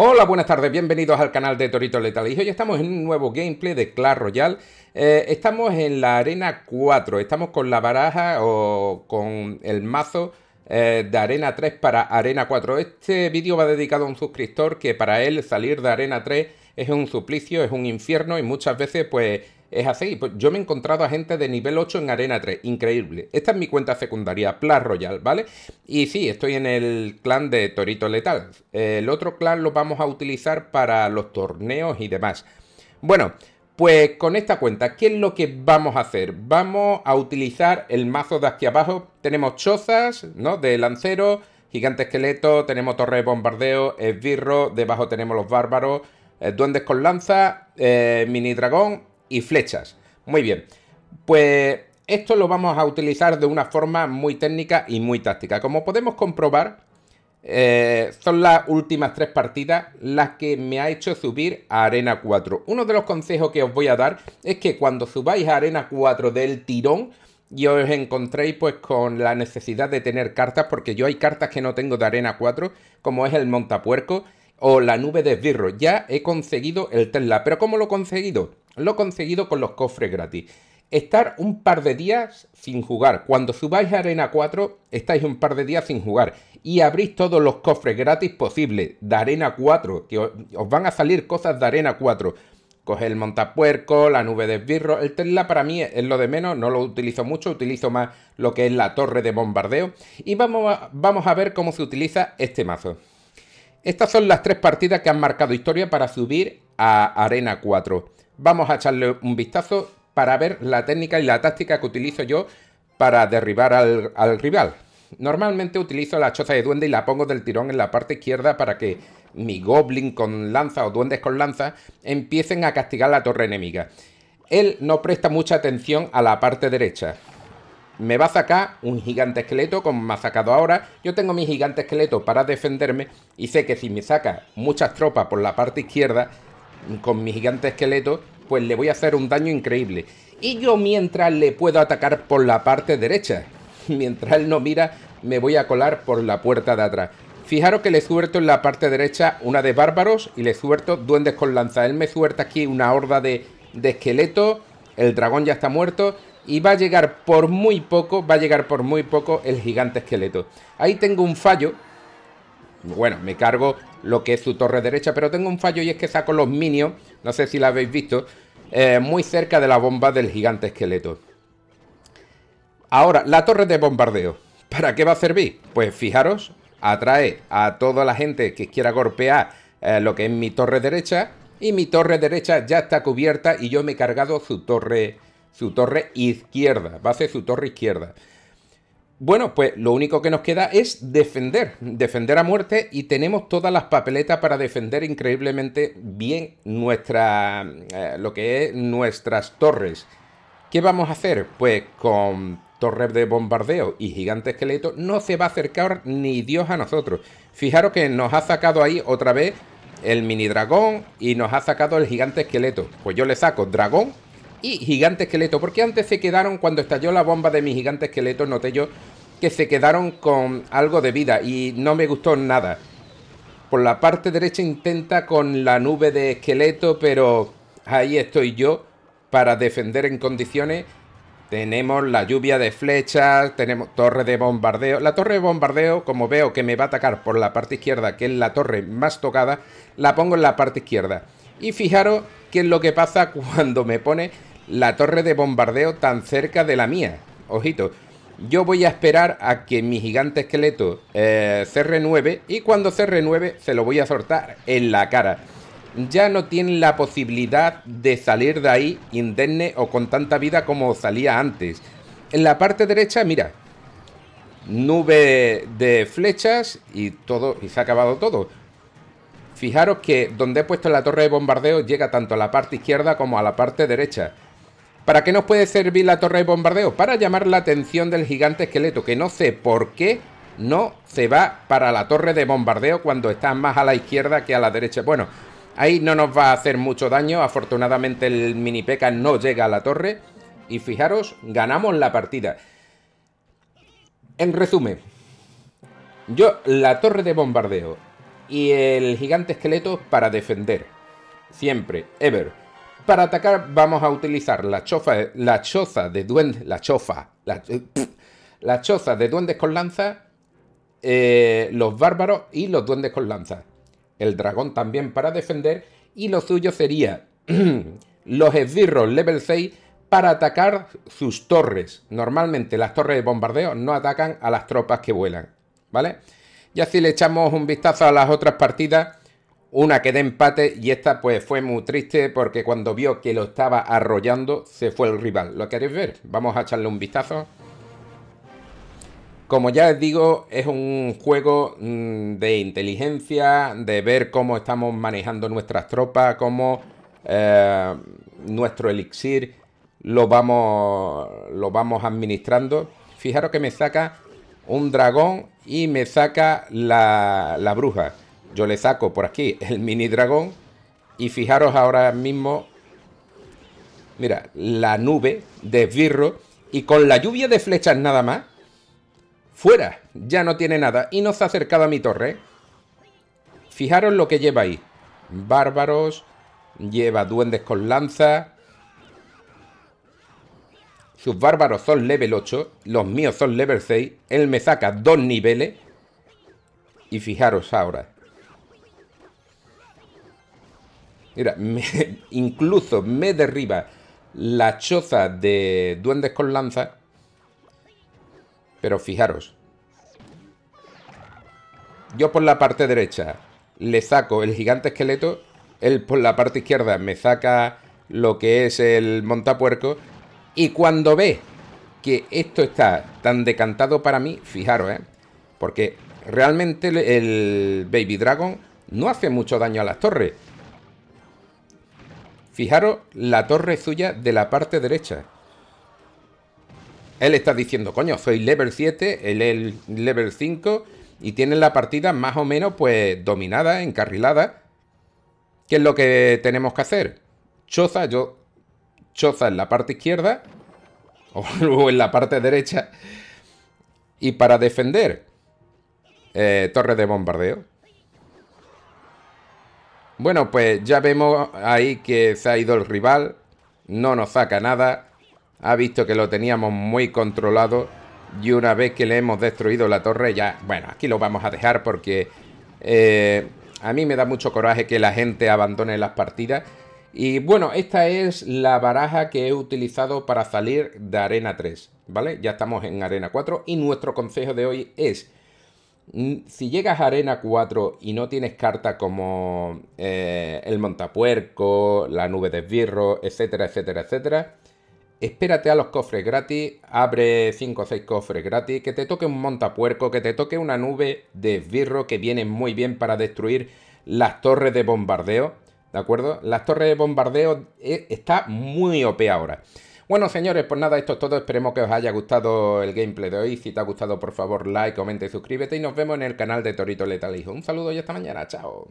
Hola, buenas tardes, bienvenidos al canal de Torito Letal. Y hoy estamos en un nuevo gameplay de Clash Royale. Eh, estamos en la arena 4, estamos con la baraja o con el mazo eh, de Arena 3 para Arena 4. Este vídeo va dedicado a un suscriptor que para él salir de Arena 3 es un suplicio, es un infierno y muchas veces pues es así. Pues, yo me he encontrado a gente de nivel 8 en Arena 3, increíble. Esta es mi cuenta secundaria, Plas Royal, ¿vale? Y sí, estoy en el clan de Torito Letal. El otro clan lo vamos a utilizar para los torneos y demás. Bueno, pues con esta cuenta, ¿qué es lo que vamos a hacer? Vamos a utilizar el mazo de aquí abajo. Tenemos chozas, ¿no? De lancero, gigante esqueleto, tenemos torre de bombardeo, esbirro, debajo tenemos los bárbaros, eh, duendes con lanza, eh, mini dragón y flechas. Muy bien. Pues esto lo vamos a utilizar de una forma muy técnica y muy táctica. Como podemos comprobar, eh, son las últimas tres partidas las que me ha hecho subir a Arena 4. Uno de los consejos que os voy a dar es que cuando subáis a Arena 4 del tirón y os encontréis pues con la necesidad de tener cartas, porque yo hay cartas que no tengo de Arena 4, como es el Montapuerco o la nube de esbirro. Ya he conseguido el Tesla, pero ¿cómo lo he conseguido? Lo he conseguido con los cofres gratis estar un par de días sin jugar. Cuando subáis a Arena 4, estáis un par de días sin jugar. Y abrís todos los cofres gratis posibles de Arena 4, que os van a salir cosas de Arena 4. Coge el montapuerco, la nube de esbirro. El Tesla para mí es lo de menos, no lo utilizo mucho, utilizo más lo que es la torre de bombardeo. Y vamos a, vamos a ver cómo se utiliza este mazo. Estas son las tres partidas que han marcado historia para subir a Arena 4. Vamos a echarle un vistazo para ver la técnica y la táctica que utilizo yo para derribar al, rival. Normalmente utilizo la choza de duende y la pongo del tirón en la parte izquierda para que mi goblin con lanza o duendes con lanza empiecen a castigar la torre enemiga. Él no presta mucha atención a la parte derecha. Me va a sacar un gigante esqueleto como me ha sacado ahora. Yo tengo mi gigante esqueleto para defenderme y sé que si me saca muchas tropas por la parte izquierda con mi gigante esqueleto pues le voy a hacer un daño increíble. Y yo mientras le puedo atacar por la parte derecha. Mientras él no mira, me voy a colar por la puerta de atrás. Fijaros que le suelto en la parte derecha una de bárbaros y le suelto duendes con lanza. Él me suelta aquí una horda de, de esqueletos, el dragón ya está muerto y va a llegar por muy poco, va a llegar por muy poco el gigante esqueleto. Ahí tengo un fallo bueno, me cargo lo que es su torre derecha, pero tengo un fallo y es que saco los minions, no sé si la habéis visto, eh, muy cerca de la bomba del gigante esqueleto. Ahora, la torre de bombardeo, ¿para qué va a servir? Pues fijaros, atrae a toda la gente que quiera golpear eh, lo que es mi torre derecha, y mi torre derecha ya está cubierta y yo me he cargado su torre, su torre izquierda, va a ser su torre izquierda. Bueno, pues lo único que nos queda es defender, defender a muerte y tenemos todas las papeletas para defender increíblemente bien nuestra, eh, lo que es nuestras torres. ¿Qué vamos a hacer? Pues con torres de bombardeo y gigante esqueleto no se va a acercar ni Dios a nosotros. Fijaros que nos ha sacado ahí otra vez el mini dragón y nos ha sacado el gigante esqueleto. Pues yo le saco dragón y Gigante Esqueleto. Porque antes se quedaron, cuando estalló la bomba de mi Gigante Esqueleto, noté yo que se quedaron con algo de vida y no me gustó nada. Por la parte derecha intenta con la nube de esqueleto, pero ahí estoy yo para defender en condiciones. Tenemos la lluvia de flechas, tenemos torre de bombardeo. La torre de bombardeo, como veo que me va a atacar por la parte izquierda, que es la torre más tocada, la pongo en la parte izquierda. Y fijaros qué es lo que pasa cuando me pone la torre de bombardeo tan cerca de la mía. Ojito, yo voy a esperar a que mi gigante esqueleto eh, se renueve y cuando se renueve se lo voy a soltar en la cara. Ya no tiene la posibilidad de salir de ahí indemne o con tanta vida como salía antes. En la parte derecha, mira, nube de flechas y todo, y se ha acabado todo. Fijaros que donde he puesto la torre de bombardeo llega tanto a la parte izquierda como a la parte derecha. ¿Para qué nos puede servir la torre de bombardeo? Para llamar la atención del gigante esqueleto, que no sé por qué no se va para la torre de bombardeo cuando está más a la izquierda que a la derecha. Bueno, ahí no nos va a hacer mucho daño, afortunadamente el mini peca no llega a la torre. Y fijaros, ganamos la partida. En resumen, yo la torre de bombardeo y el gigante esqueleto para defender. Siempre, ever para atacar vamos a utilizar la, choza de duendes, la la, choza de duendes con lanza, eh, los bárbaros y los duendes con lanza. El dragón también para defender y lo suyo sería los esbirros level 6 para atacar sus torres. Normalmente las torres de bombardeo no atacan a las tropas que vuelan, ¿vale? Y así le echamos un vistazo a las otras partidas una que de empate y esta pues fue muy triste porque cuando vio que lo estaba arrollando se fue el rival. ¿Lo queréis ver? Vamos a echarle un vistazo. Como ya os digo, es un juego mm, de inteligencia, de ver cómo estamos manejando nuestras tropas, cómo eh, nuestro elixir lo vamos, lo vamos administrando. Fijaros que me saca un dragón y me saca la, la bruja. Yo le saco por aquí el mini dragón. Y fijaros ahora mismo, mira, la nube de esbirro. Y con la lluvia de flechas nada más, fuera, ya no tiene nada. Y no ha acercado a mi torre. Fijaros lo que lleva ahí. Bárbaros, lleva duendes con lanza. Sus bárbaros son level 8, los míos son level 6. Él me saca dos niveles. Y fijaros ahora, Mira, incluso me derriba la choza de duendes con lanza. Pero fijaros. Yo por la parte derecha le saco el gigante esqueleto. Él por la parte izquierda me saca lo que es el montapuerco. Y cuando ve que esto está tan decantado para mí, fijaros, ¿eh? Porque realmente el Baby Dragon no hace mucho daño a las torres. Fijaros la torre suya de la parte derecha. Él está diciendo, coño, soy level 7, él es level 5 y tienen la partida más o menos pues dominada, encarrilada. ¿Qué es lo que tenemos que hacer? Choza, yo... Choza en la parte izquierda o en la parte derecha. Y para defender, eh, torre de bombardeo. Bueno, pues ya vemos ahí que se ha ido el rival. No nos saca nada. Ha visto que lo teníamos muy controlado. Y una vez que le hemos destruido la torre, ya... Bueno, aquí lo vamos a dejar porque... Eh, a mí me da mucho coraje que la gente abandone las partidas. Y bueno, esta es la baraja que he utilizado para salir de Arena 3, ¿vale? Ya estamos en Arena 4 y nuestro consejo de hoy es si llegas a Arena 4 y no tienes cartas como eh, el montapuerco, la nube de esbirro, etcétera, etcétera, etcétera, espérate a los cofres gratis, abre 5 o 6 cofres gratis, que te toque un montapuerco, que te toque una nube de esbirro que viene muy bien para destruir las torres de bombardeo, ¿de acuerdo? Las torres de bombardeo eh, está muy OP ahora. Bueno, señores, pues nada, esto es todo. Esperemos que os haya gustado el gameplay de hoy. Si te ha gustado, por favor, like, comenta y suscríbete. Y nos vemos en el canal de Torito Letal Hijo. Un saludo y hasta mañana. Chao.